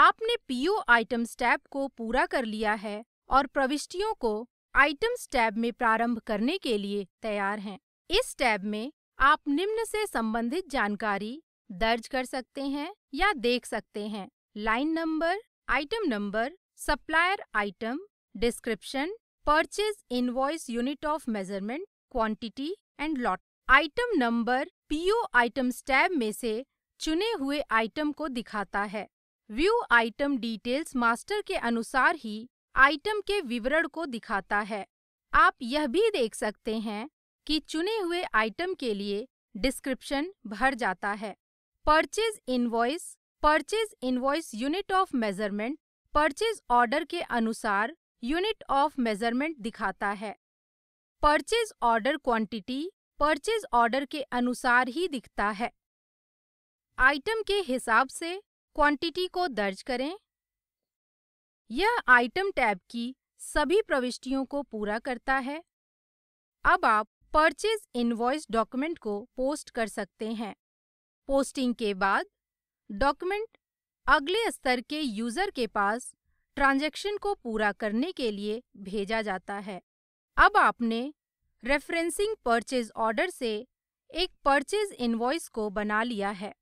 आपने PO items tab को पूरा कर लिया है और प्रविष्टियों को आइटम्स टैब में प्रारंभ करने के लिए तैयार हैं इस टैब में आप निम्न से संबंधित जानकारी दर्ज कर सकते हैं या देख सकते हैं line number item number supplier item description purchase invoice unit of measurement quantity and lot item number PO items tab में से चुने हुए आइटम को दिखाता है व्यू आइटम डिटेल्स मास्टर के अनुसार ही आइटम के विवरण को दिखाता है आप यह भी देख सकते हैं कि चुने हुए आइटम के लिए डिस्क्रिप्शन भर जाता है purchase invoice purchase invoice unit of measurement purchase order के अनुसार यूनिट ऑफ मेजरमेंट दिखाता है purchase order quantity purchase order के अनुसार ही दिखता है आइटम के हिसाब से क्वांटिटी को दर्ज करें यह आइटम टैब की सभी प्रविष्टियों को पूरा करता है अब आप परचेज इनवॉइस डॉक्यूमेंट को पोस्ट कर सकते हैं पोस्टिंग के बाद डॉक्यूमेंट अगले स्तर के यूजर के पास ट्रांजैक्शन को पूरा करने के लिए भेजा जाता है अब आपने रेफरेंसिंग परचेज ऑर्डर से एक परचेज इनवॉइस को बना लिया है